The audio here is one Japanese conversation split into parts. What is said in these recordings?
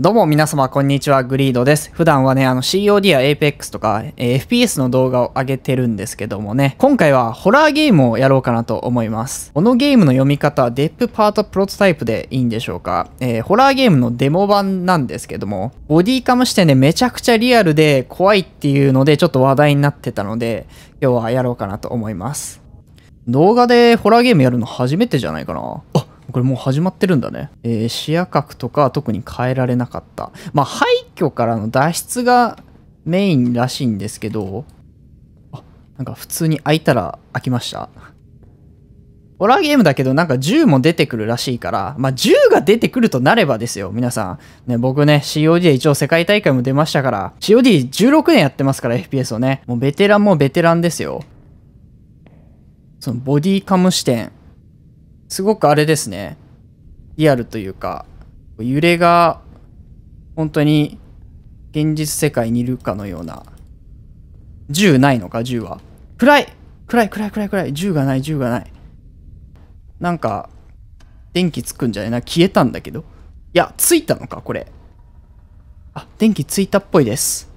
どうも皆様、こんにちは。グリードです。普段はね、あの COD や APEX とか、えー、FPS の動画を上げてるんですけどもね、今回はホラーゲームをやろうかなと思います。このゲームの読み方、はデップパートプロトタイプでいいんでしょうか。えー、ホラーゲームのデモ版なんですけども、ボディカム視点でめちゃくちゃリアルで怖いっていうのでちょっと話題になってたので、今日はやろうかなと思います。動画でホラーゲームやるの初めてじゃないかな。これもう始まってるんだね。えー、視野角とかは特に変えられなかった。まあ、廃墟からの脱出がメインらしいんですけど、あ、なんか普通に開いたら開きました。ホラーゲームだけどなんか銃も出てくるらしいから、まあ、銃が出てくるとなればですよ、皆さん。ね、僕ね、COD で一応世界大会も出ましたから、COD16 年やってますから、FPS をね。もうベテランもベテランですよ。そのボディカム視点。すごくあれですね。リアルというか、揺れが本当に現実世界にいるかのような。銃ないのか、銃は。暗い暗い暗い暗い暗い。銃がない、銃がない。なんか、電気つくんじゃないな。消えたんだけど。いや、ついたのか、これ。あ、電気ついたっぽいです。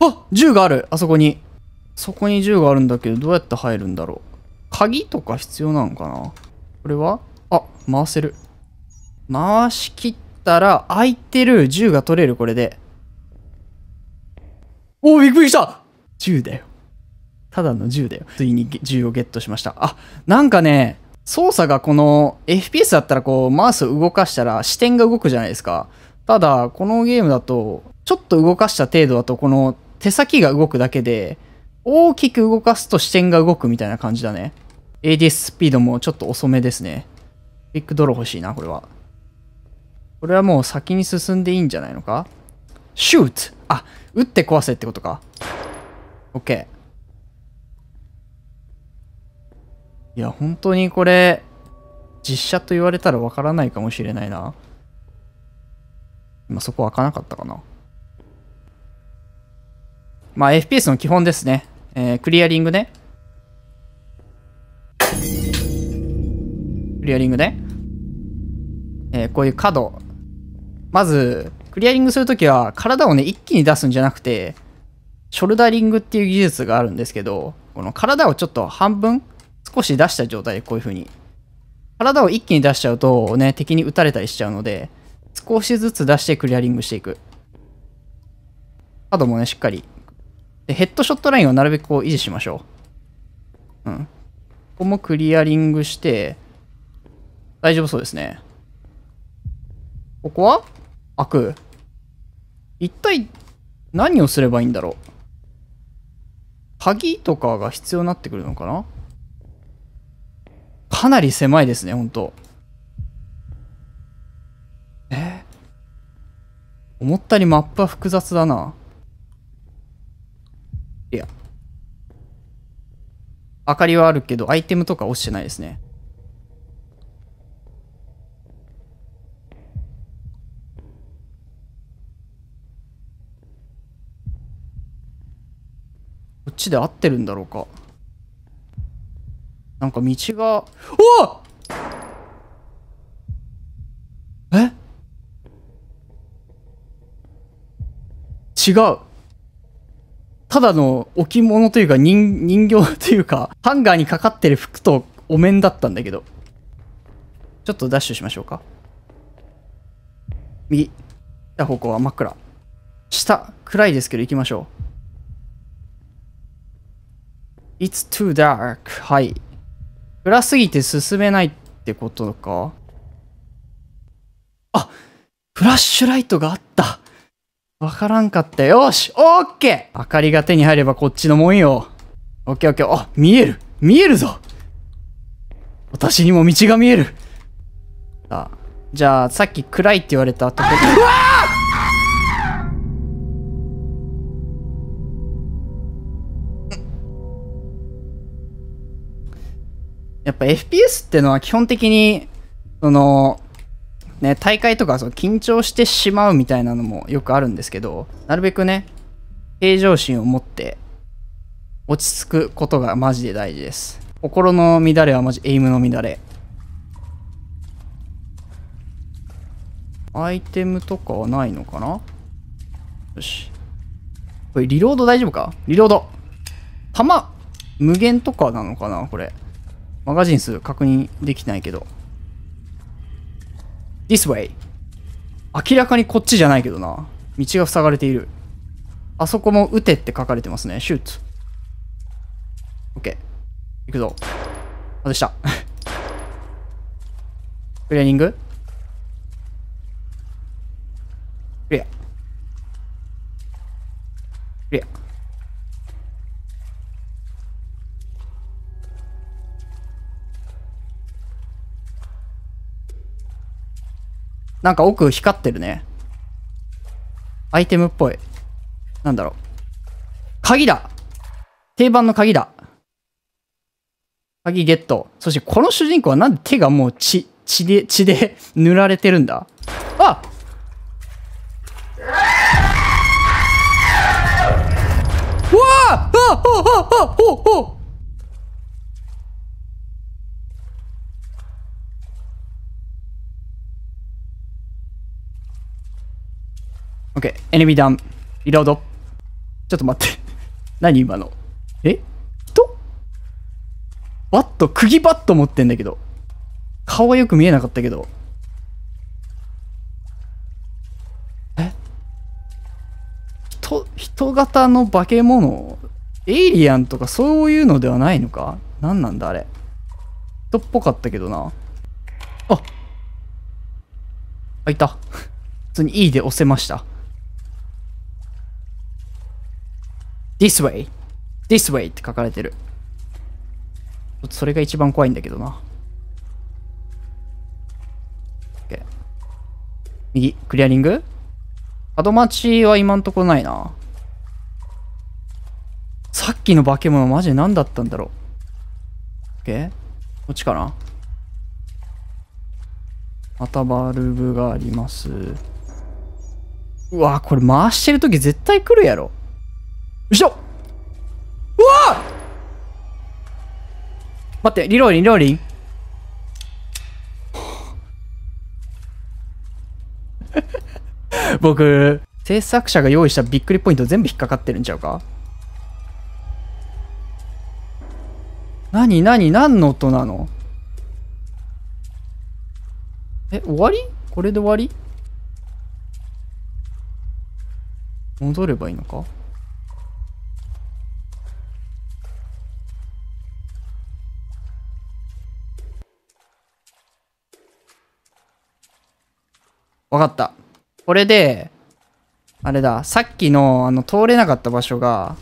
あ銃があるあそこに。そこに銃があるんだけど、どうやって入るんだろう。鍵とか必要なのかなこれはあ、回せる。回し切ったら、空いてる銃が取れる、これで。おお、びっくりした銃だよ。ただの銃だよ。ついに銃をゲットしました。あ、なんかね、操作がこの FPS だったらこうマウスを動かしたら視点が動くじゃないですか。ただ、このゲームだと、ちょっと動かした程度だとこの手先が動くだけで、大きく動かすと視点が動くみたいな感じだね。ADS スピードもちょっと遅めですね。ビッグドロー欲しいな、これは。これはもう先に進んでいいんじゃないのかシュートあ、撃って壊せってことか。OK。いや、本当にこれ、実写と言われたらわからないかもしれないな。今そこ開かなかったかな。まあ、FPS の基本ですね。えー、クリアリングね。クリアリングね。えー、こういう角。まず、クリアリングするときは、体をね、一気に出すんじゃなくて、ショルダリングっていう技術があるんですけど、この体をちょっと半分、少し出した状態でこういう風に。体を一気に出しちゃうと、ね、敵に撃たれたりしちゃうので、少しずつ出してクリアリングしていく。角もね、しっかり。で、ヘッドショットラインをなるべくこう維持しましょう。うん。ここもクリアリングして、大丈夫そうですね。ここは開く。一体何をすればいいんだろう。鍵とかが必要になってくるのかなかなり狭いですね、ほんと。え思ったよりマップは複雑だな。いや。明かりはあるけど、アイテムとか落ちてないですね。こっちで合ってるんだろうか。なんか道が、おおえ違う。ただの置物というか人人形というか、ハンガーにかかってる服とお面だったんだけど。ちょっとダッシュしましょうか。右。た方向は真っ暗。下、暗いですけど行きましょう。It's too dark. はい。暗すぎて進めないってことかあフラッシュライトがあったわからんかったよ。よしオッケー明かりが手に入ればこっちのもんよ。オッケーオッケー。あ、見える見えるぞ私にも道が見えるさあ、じゃあ、さっき暗いって言われたとこで。うわやっぱ FPS ってのは基本的に、その、ね、大会とかその緊張してしまうみたいなのもよくあるんですけど、なるべくね、平常心を持って落ち着くことがマジで大事です。心の乱れはマジエイムの乱れ。アイテムとかはないのかなよし。これリロード大丈夫かリロード。弾、無限とかなのかなこれ。マガジン数確認できないけど。This way 明らかにこっちじゃないけどな道が塞がれているあそこも撃てって書かれてますねシュート OK 行くぞ外したクリアニングクリアクリアなんか奥光ってるね。アイテムっぽい。なんだろう。鍵だ定番の鍵だ鍵ゲット。そしてこの主人公はなんで手がもう血、血で、血で塗られてるんだあうわああああああああ OK、エネミーダウン。リロード。ちょっと待って。何今の。え人バット、釘バット持ってんだけど。顔はよく見えなかったけど。え人、人型の化け物エイリアンとかそういうのではないのか何なんだあれ。人っぽかったけどな。ああ、いた。普通に E で押せました。This way This way って書かれてるそれが一番怖いんだけどな、o k 右クリアリング角待ちは今んとこないなさっきの化け物マジで何だったんだろう OK こっちかなまたバルブがありますうわこれ回してる時絶対来るやろしょうわ待って、リローリン、リローリン。僕、制作者が用意したびっくりポイント全部引っかかってるんちゃうかなになに何の音なのえ、終わりこれで終わり戻ればいいのかわかった。これで、あれだ、さっきの、あの、通れなかった場所が、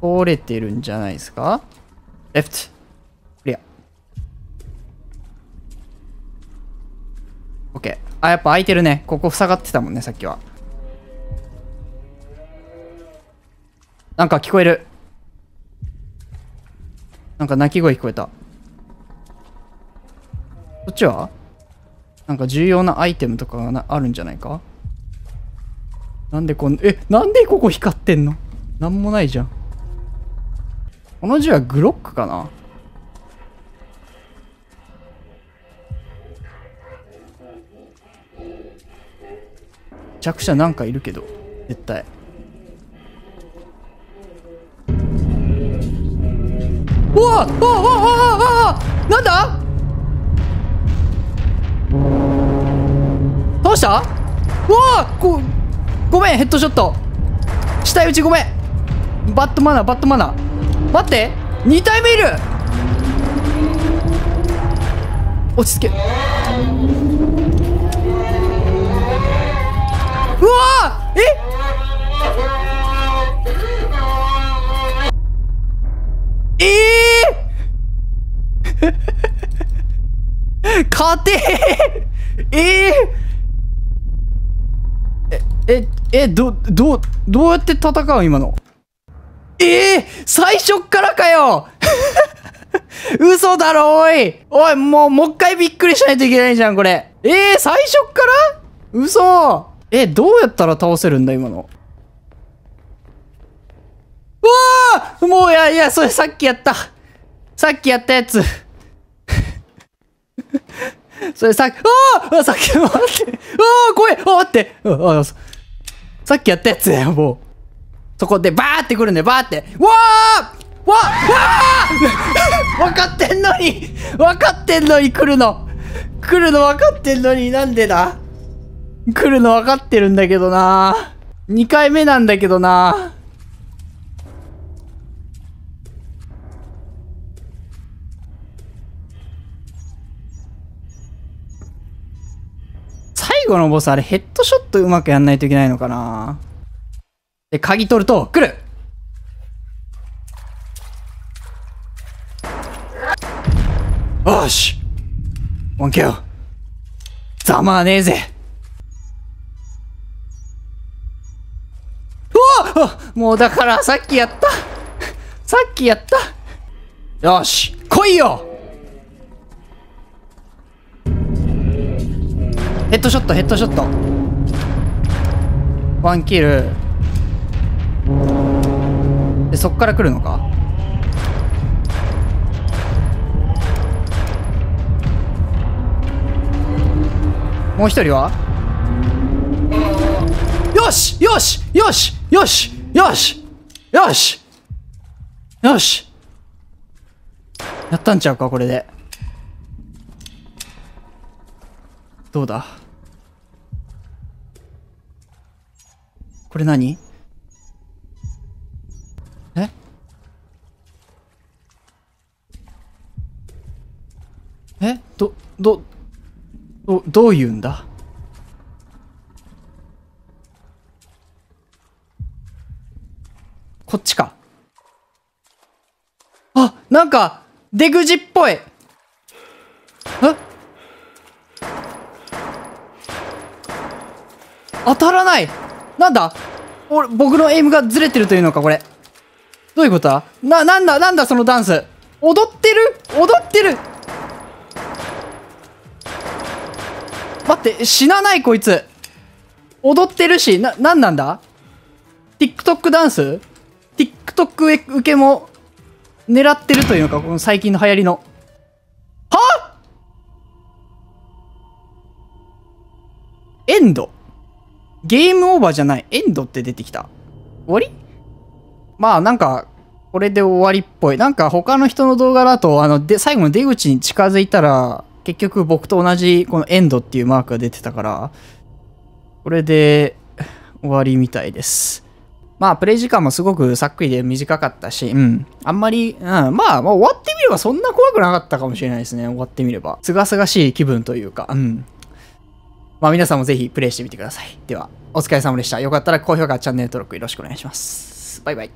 通れてるんじゃないですかレフト。クリア。オッケー。あ、やっぱ空いてるね。ここ塞がってたもんね、さっきは。なんか聞こえる。なんか鳴き声聞こえた。こっちはなんか重要なアイテムとかがあるんじゃないかなんでこん、え、なんでここ光ってんのなんもないじゃん。この字はグロックかな弱者なんかいるけど、絶対。うわあわあわあわあわあなんだうしたわあごごめんヘッドショット下打ちごめんバットマナーバットマナー待って2体目いる落ち着けうわえええー、勝てええーえ、え、ど、どう、どうやって戦う今の。ええー、最初っからかよ 嘘だろ、おいおい、もう、もう一回びっくりしないといけないじゃん、これ。ええー、最初っから嘘え、どうやったら倒せるんだ、今の。うわあもう、いや、いや、それさっきやった。さっきやったやつ。それさっき、ああさっき、待って。ああ怖いああって。ああさっきやったやつだよ、もう。そこでバーって来るんで、バーって。わーわわーわかってんのに分かってんのに来るの来るの分かってんのになんでだ来るの分かってるんだけどな2回目なんだけどな後のボスあれヘッドショットうまくやんないといけないのかなで、鍵取ると、来るよしワンケよざまねえぜうわもうだからさっきやったさっきやったよし来いよヘッドショットヘッドショットワンキルでそっから来るのかもう一人はよしよしよしよしよしよしよしやったんちゃうかこれでどうだこれ何ええど、ど、ど、どういうんだこっちか。あ、なんか、出口っぽい。え当たらないなんだ俺、僕のエイムがずれてるというのか、これ。どういうことだな、なんだ、なんだ、そのダンス。踊ってる踊ってる待って、死なない、こいつ。踊ってるし、な、なんなんだ ?TikTok ダンス ?TikTok 受けも狙ってるというのか、この最近の流行りの。はエンドゲームオーバーじゃない。エンドって出てきた。終わりまあなんか、これで終わりっぽい。なんか他の人の動画だと、あの、で、最後の出口に近づいたら、結局僕と同じこのエンドっていうマークが出てたから、これで終わりみたいです。まあ、プレイ時間もすごくさっくりで短かったし、うん。あんまり、うん。まあ、まあ、終わってみればそんな怖くなかったかもしれないですね。終わってみれば。すがすがしい気分というか、うん。まあ、皆さんもぜひプレイしてみてください。では、お疲れ様でした。よかったら高評価、チャンネル登録よろしくお願いします。バイバイ。